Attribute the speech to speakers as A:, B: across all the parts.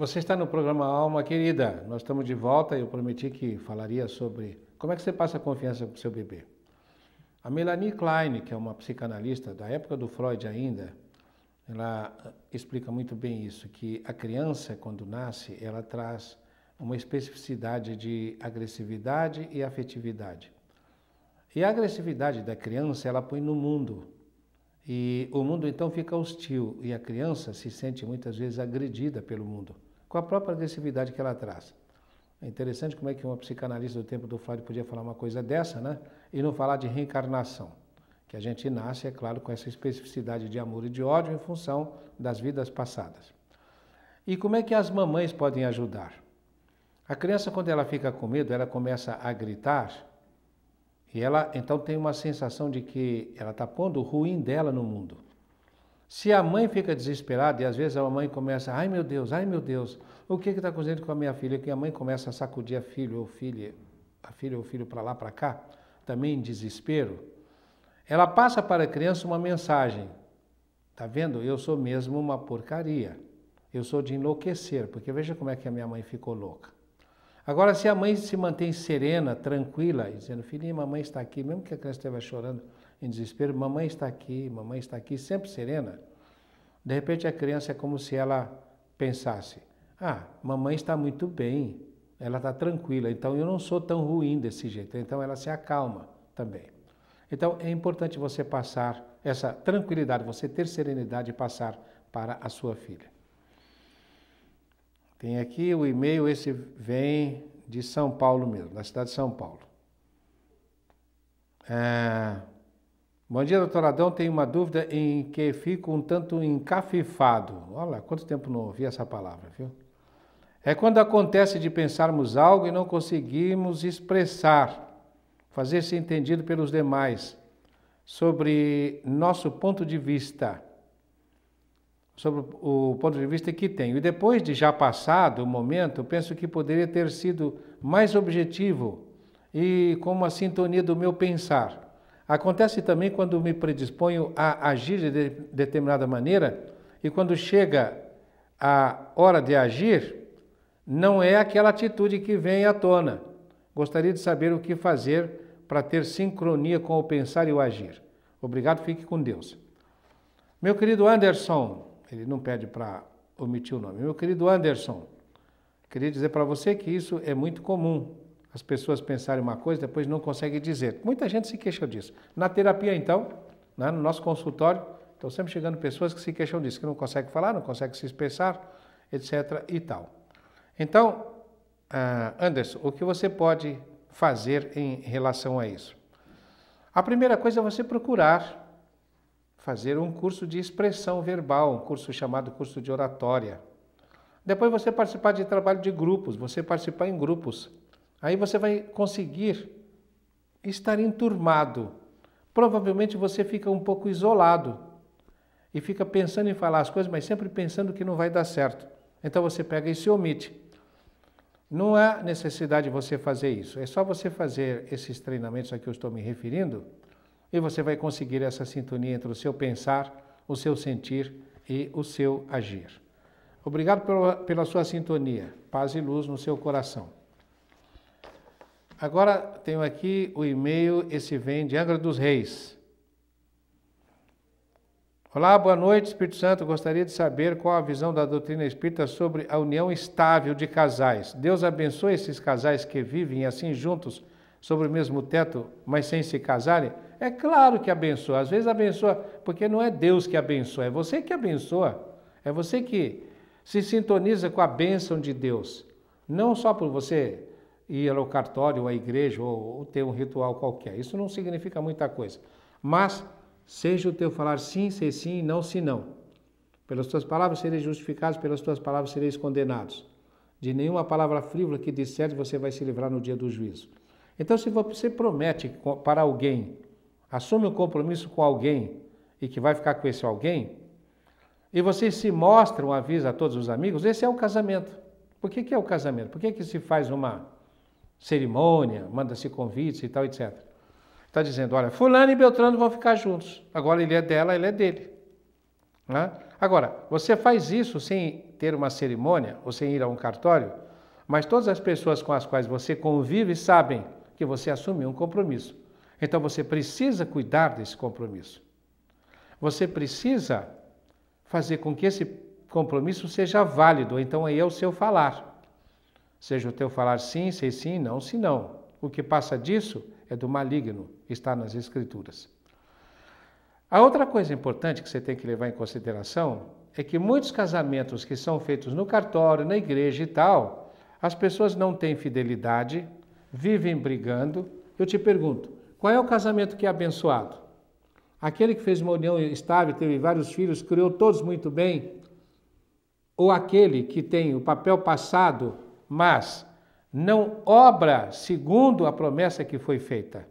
A: Você está no programa Alma Querida. Nós estamos de volta e eu prometi que falaria sobre como é que você passa confiança para o seu bebê. A Melanie Klein, que é uma psicanalista da época do Freud ainda, ela explica muito bem isso, que a criança, quando nasce, ela traz uma especificidade de agressividade e afetividade. E a agressividade da criança, ela põe no mundo. E o mundo então fica hostil e a criança se sente muitas vezes agredida pelo mundo com a própria agressividade que ela traz. É interessante como é que uma psicanalista do tempo do Freud podia falar uma coisa dessa, né? E não falar de reencarnação. Que a gente nasce, é claro, com essa especificidade de amor e de ódio em função das vidas passadas. E como é que as mamães podem ajudar? A criança, quando ela fica com medo, ela começa a gritar e ela então tem uma sensação de que ela está pondo o ruim dela no mundo. Se a mãe fica desesperada, e às vezes a mãe começa, ai meu Deus, ai meu Deus, o que está acontecendo com a minha filha? Que a mãe começa a sacudir a filha ou filha, a filha ou filho para lá, para cá, também em desespero, ela passa para a criança uma mensagem. Tá vendo? Eu sou mesmo uma porcaria. Eu sou de enlouquecer, porque veja como é que a minha mãe ficou louca. Agora, se a mãe se mantém serena, tranquila, dizendo: dizendo, filhinha, mamãe está aqui, mesmo que a criança esteja chorando em desespero, mamãe está aqui, mamãe está aqui, sempre serena, de repente a criança é como se ela pensasse, ah, mamãe está muito bem, ela está tranquila, então eu não sou tão ruim desse jeito, então ela se acalma também. Então é importante você passar essa tranquilidade, você ter serenidade e passar para a sua filha. Tem aqui o e-mail, esse vem de São Paulo mesmo, da cidade de São Paulo. É... Bom dia, doutor Adão. Tenho uma dúvida em que fico um tanto encafifado. Olha, quanto tempo não ouvi essa palavra, viu? É quando acontece de pensarmos algo e não conseguirmos expressar, fazer-se entendido pelos demais sobre nosso ponto de vista sobre o ponto de vista que tenho. E depois de já passado o momento, penso que poderia ter sido mais objetivo e com uma sintonia do meu pensar. Acontece também quando me predisponho a agir de determinada maneira e quando chega a hora de agir, não é aquela atitude que vem à tona. Gostaria de saber o que fazer para ter sincronia com o pensar e o agir. Obrigado, fique com Deus. Meu querido Anderson, ele não pede para omitir o nome. Meu querido Anderson, queria dizer para você que isso é muito comum. As pessoas pensarem uma coisa depois não conseguem dizer. Muita gente se queixa disso. Na terapia, então, né, no nosso consultório, estão sempre chegando pessoas que se queixam disso, que não conseguem falar, não conseguem se expressar, etc. e tal. Então, eh, Anderson, o que você pode fazer em relação a isso? A primeira coisa é você procurar fazer um curso de expressão verbal, um curso chamado curso de oratória. Depois você participar de trabalho de grupos, você participar em grupos. Aí você vai conseguir estar enturmado. Provavelmente você fica um pouco isolado e fica pensando em falar as coisas, mas sempre pensando que não vai dar certo. Então você pega e se omite. Não há necessidade de você fazer isso. É só você fazer esses treinamentos a que eu estou me referindo e você vai conseguir essa sintonia entre o seu pensar, o seu sentir e o seu agir. Obrigado pela, pela sua sintonia. Paz e luz no seu coração. Agora tenho aqui o e-mail, esse vem de Angra dos Reis. Olá, boa noite, Espírito Santo. Gostaria de saber qual a visão da doutrina espírita sobre a união estável de casais. Deus abençoe esses casais que vivem assim juntos, sobre o mesmo teto, mas sem se casarem. É claro que abençoa. Às vezes abençoa, porque não é Deus que abençoa, é você que abençoa. É você que se sintoniza com a bênção de Deus. Não só por você ir ao cartório, à igreja ou, ter um ritual qualquer. Isso não significa muita coisa. Mas seja o teu falar sim, se sim, não se não. Pelas tuas palavras sereis justificados, pelas tuas palavras sereis condenados. De nenhuma palavra frívola que disseres você vai se livrar no dia do juízo. Então, se você promete para alguém assume um compromisso com alguém e que vai ficar com esse alguém, e vocês se mostram, aviso a todos os amigos, esse é o casamento. Por que, que é o casamento? Por que, que se faz uma cerimônia, manda-se convites e tal, etc. Está dizendo, olha, fulano e Beltrano vão ficar juntos. Agora ele é dela, ele é dele. Né? Agora, você faz isso sem ter uma cerimônia ou sem ir a um cartório, mas todas as pessoas com as quais você convive sabem que você assumiu um compromisso. Então você precisa cuidar desse compromisso. Você precisa fazer com que esse compromisso seja válido. Então aí é o seu falar. Seja o teu falar sim, sei é sim, não, se não. O que passa disso é do maligno, está nas Escrituras. A outra coisa importante que você tem que levar em consideração é que muitos casamentos que são feitos no cartório, na igreja e tal, as pessoas não têm fidelidade, vivem brigando. Eu te pergunto, qual é o casamento que é abençoado? Aquele que fez uma união estável, teve vários filhos, criou todos muito bem? Ou aquele que tem o papel passado, mas não obra segundo a promessa que foi feita?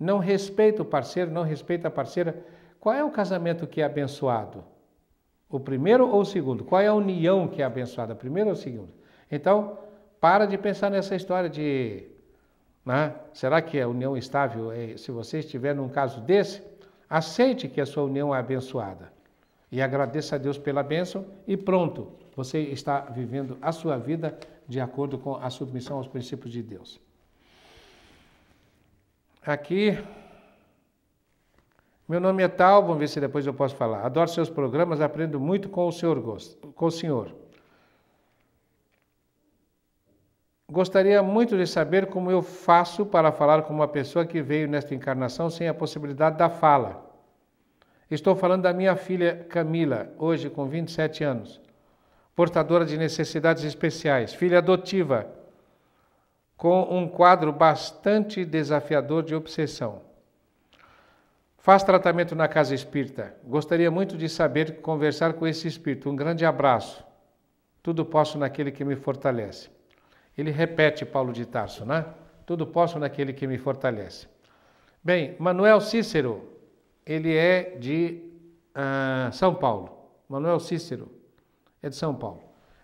A: Não respeita o parceiro, não respeita a parceira. Qual é o casamento que é abençoado? O primeiro ou o segundo? Qual é a união que é abençoada? Primeiro ou segundo? Então, para de pensar nessa história de né? Será que a união estável é, se você estiver num caso desse, aceite que a sua união é abençoada e agradeça a Deus pela bênção e pronto, você está vivendo a sua vida de acordo com a submissão aos princípios de Deus. Aqui, meu nome é tal, vamos ver se depois eu posso falar. Adoro seus programas, aprendo muito com o senhor, com o senhor. Gostaria muito de saber como eu faço para falar com uma pessoa que veio nesta encarnação sem a possibilidade da fala. Estou falando da minha filha Camila, hoje com 27 anos, portadora de necessidades especiais, filha adotiva, com um quadro bastante desafiador de obsessão. Faz tratamento na casa espírita. Gostaria muito de saber conversar com esse espírito. Um grande abraço. Tudo posso naquele que me fortalece. Ele repete Paulo de Tarso, né? Tudo posso naquele que me fortalece. Bem, Manuel Cícero, ele é de ah, São Paulo. Manuel Cícero é de São Paulo.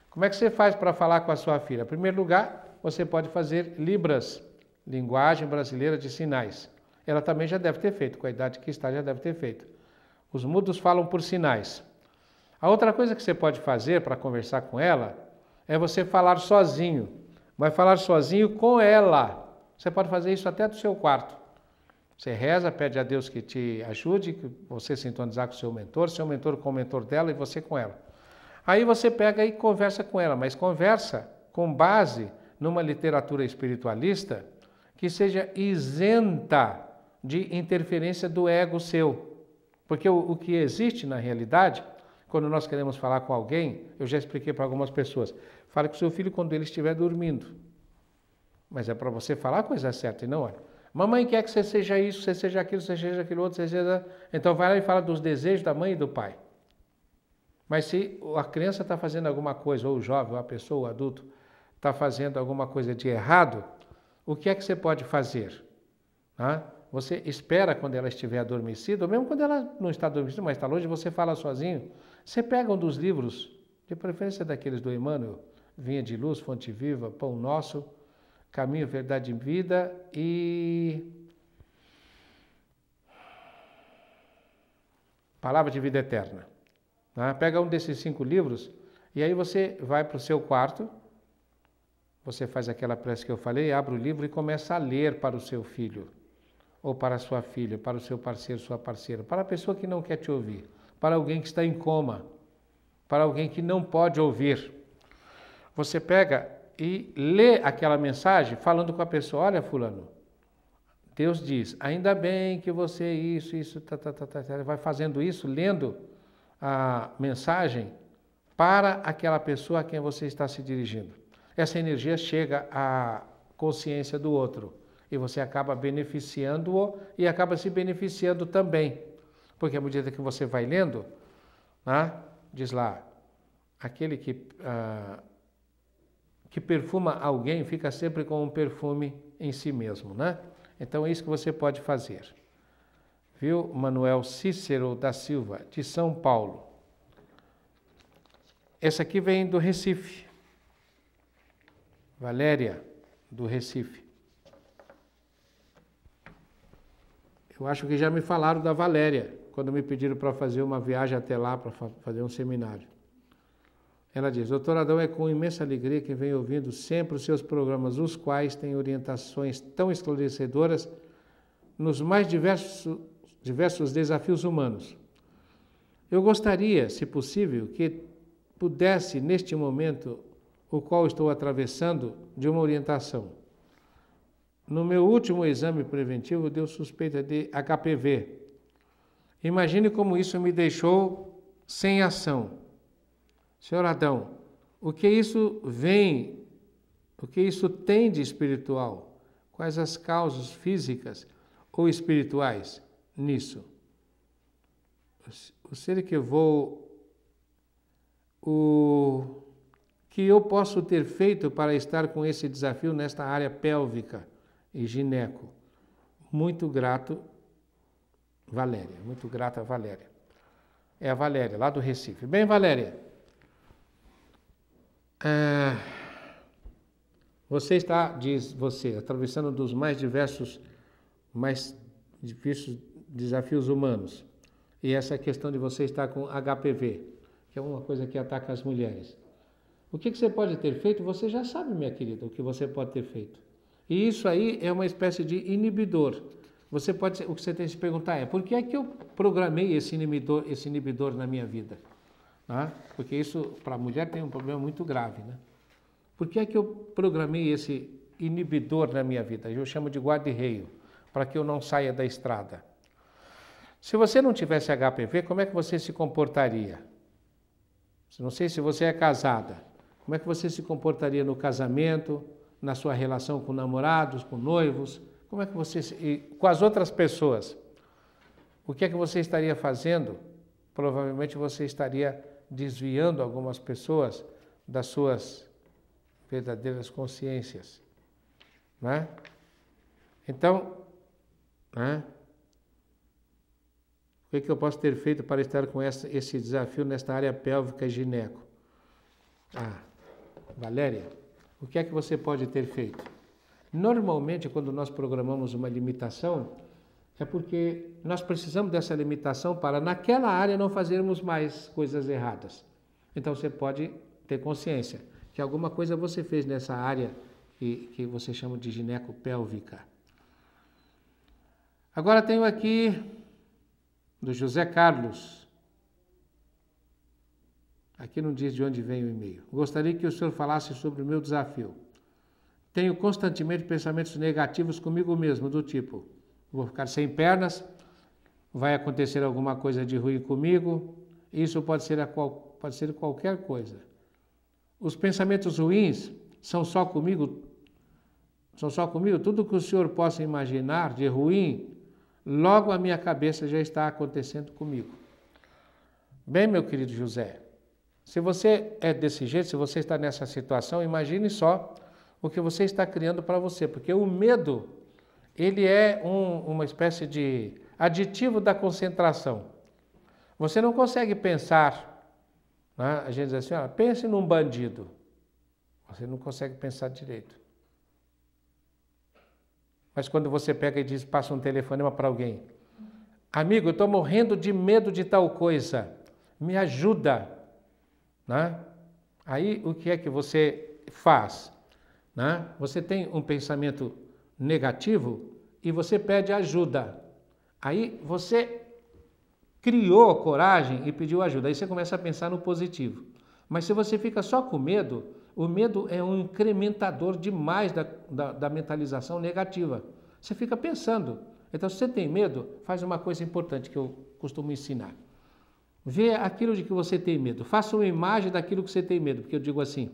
A: Como é que você faz para falar com a sua filha? Em primeiro lugar, você pode fazer Libras, Linguagem Brasileira de Sinais. Ela também já deve ter feito, com a idade que está, já deve ter feito. Os mudos falam por sinais. A outra coisa que você pode fazer para conversar com ela é você falar sozinho. Vai falar sozinho com ela. Você pode fazer isso até do seu quarto. Você reza, pede a Deus que te ajude, que você sintonizar com seu mentor, seu mentor com o mentor dela e você com ela. Aí você pega e conversa com ela, mas conversa com base numa literatura espiritualista que seja isenta de interferência do ego seu. Porque o, o que existe na realidade quando nós queremos falar com alguém, eu já expliquei para algumas pessoas, fale com seu filho quando ele estiver dormindo. Mas é para você falar a coisa certa e não, olha, é. mamãe quer que você seja isso, você seja aquilo, você seja aquilo outro, você seja... Então vai lá e fala dos desejos da mãe e do pai. Mas se a criança está fazendo alguma coisa, ou o jovem, ou a pessoa, ou o adulto, está fazendo alguma coisa de errado, o que é que você pode fazer? Ah, você espera quando ela estiver adormecida, ou mesmo quando ela não está adormecida, mas está longe, você fala sozinho. Você pega um dos livros, de preferência daqueles do Emmanuel, Vinha de Luz, Fonte Viva, Pão Nosso, Caminho, Verdade e Vida e. Palavra de Vida Eterna. Né? Pega um desses cinco livros e aí você vai para o seu quarto, você faz aquela prece que eu falei, abre o livro e começa a ler para o seu filho, ou para a sua filha, para o seu parceiro, sua parceira, para a pessoa que não quer te ouvir para alguém que está em coma, para alguém que não pode ouvir. Você pega e lê aquela mensagem falando com a pessoa: Olha, Fulano, Deus diz, ainda bem que você, isso, isso, tá, tá, tá, tá, vai fazendo isso, lendo a mensagem para aquela pessoa a quem você está se dirigindo. Essa energia chega à consciência do outro e você acaba beneficiando-o e acaba se beneficiando também. Porque à medida que você vai lendo, né, diz lá, aquele que, ah, que perfuma alguém fica sempre com um perfume em si mesmo, né? Então é isso que você pode fazer. Viu? Manuel Cícero da Silva, de São Paulo. Essa aqui vem do Recife. Valéria, do Recife. Eu acho que já me falaram da Valéria quando me pediram para fazer uma viagem até lá para fazer um seminário. Ela diz: Doutor Adão, é com imensa alegria que venho ouvindo sempre os seus programas, os quais têm orientações tão esclarecedoras nos mais diversos, diversos desafios humanos. Eu gostaria, se possível, que pudesse, neste momento, o qual estou atravessando, de uma orientação. No meu último exame preventivo, deu suspeita de HPV, Imagine como isso me deixou sem ação. Senhor Adão, o que isso vem, o que isso tem de espiritual? Quais as causas físicas ou espirituais nisso? O ser que eu vou, o que eu posso ter feito para estar com esse desafio nesta área pélvica e gineco? Muito grato Valéria, muito grata a Valéria. É a Valéria, lá do Recife. Bem, Valéria, é... você está, diz você, atravessando dos mais diversos, mais difíceis desafios humanos. E essa questão de você estar com HPV, que é uma coisa que ataca as mulheres. O que, que você pode ter feito? Você já sabe, minha querida, o que você pode ter feito. E isso aí é uma espécie de inibidor você pode, o que você tem que se perguntar é por que é que eu programei esse inibidor, esse inibidor na minha vida? Né? Porque isso para a mulher tem um problema muito grave, né? Por que é que eu programei esse inibidor na minha vida? Eu chamo de guarda-reio, para que eu não saia da estrada. Se você não tivesse HPV, como é que você se comportaria? Não sei se você é casada. Como é que você se comportaria no casamento, na sua relação com namorados, com noivos? Como é que você e com as outras pessoas? O que é que você estaria fazendo? Provavelmente você estaria desviando algumas pessoas das suas verdadeiras consciências, né? Então, né? O que, é que eu posso ter feito para estar com essa, esse desafio nesta área pélvica e gineco? Ah, Valéria, o que é que você pode ter feito? Normalmente, quando nós programamos uma limitação, é porque nós precisamos dessa limitação para, naquela área, não fazermos mais coisas erradas. Então, você pode ter consciência que alguma coisa você fez nessa área que, que você chama de ginecopélvica. Agora, tenho aqui do José Carlos. Aqui não diz de onde vem o e-mail. Gostaria que o senhor falasse sobre o meu desafio. Tenho constantemente pensamentos negativos comigo mesmo, do tipo: vou ficar sem pernas, vai acontecer alguma coisa de ruim comigo. Isso pode ser, qual, pode ser qualquer coisa. Os pensamentos ruins são só comigo, são só comigo. Tudo que o senhor possa imaginar de ruim, logo a minha cabeça já está acontecendo comigo. Bem, meu querido José, se você é desse jeito, se você está nessa situação, imagine só o que você está criando para você, porque o medo ele é um, uma espécie de aditivo da concentração. Você não consegue pensar, né? a gente diz assim, ah, pense num bandido. Você não consegue pensar direito. Mas quando você pega e diz, passa um telefonema para alguém, amigo, eu estou morrendo de medo de tal coisa, me ajuda. Né? Aí o que é que você faz? Né? Você tem um pensamento negativo e você pede ajuda. Aí você criou coragem e pediu ajuda. Aí você começa a pensar no positivo. Mas se você fica só com medo, o medo é um incrementador demais da, da, da mentalização negativa. Você fica pensando. Então, se você tem medo, faz uma coisa importante que eu costumo ensinar. Vê aquilo de que você tem medo. Faça uma imagem daquilo que você tem medo. Porque eu digo assim: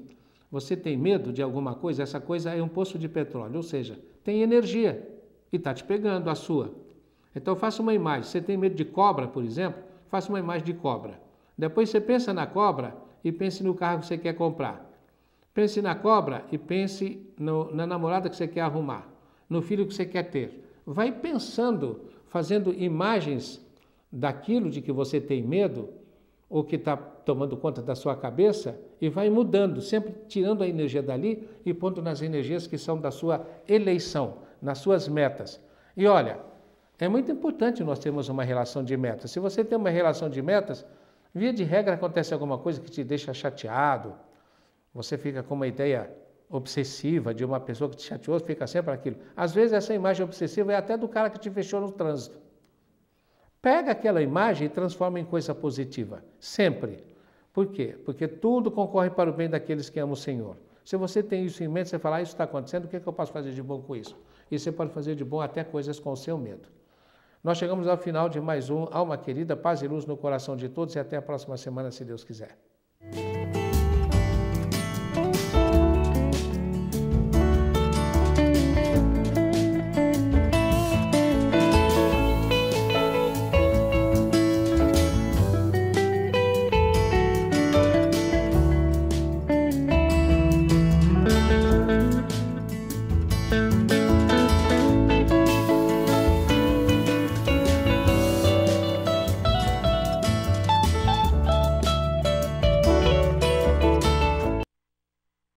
A: você tem medo de alguma coisa? Essa coisa é um poço de petróleo, ou seja, tem energia e está te pegando a sua. Então faça uma imagem. Você tem medo de cobra, por exemplo? Faça uma imagem de cobra. Depois você pensa na cobra e pense no carro que você quer comprar. Pense na cobra e pense no, na namorada que você quer arrumar, no filho que você quer ter. Vai pensando, fazendo imagens daquilo de que você tem medo ou que está tomando conta da sua cabeça e vai mudando, sempre tirando a energia dali e pondo nas energias que são da sua eleição, nas suas metas. E olha, é muito importante nós termos uma relação de metas. Se você tem uma relação de metas, via de regra acontece alguma coisa que te deixa chateado, você fica com uma ideia obsessiva de uma pessoa que te chateou, fica sempre aquilo. Às vezes essa imagem obsessiva é até do cara que te fechou no trânsito. Pega aquela imagem e transforma em coisa positiva, sempre. Por quê? Porque tudo concorre para o bem daqueles que amam o Senhor. Se você tem isso em mente, você fala, ah, isso está acontecendo, o que, é que eu posso fazer de bom com isso? E você pode fazer de bom até coisas com o seu medo. Nós chegamos ao final de mais um Alma Querida, paz e luz no coração de todos e até a próxima semana, se Deus quiser.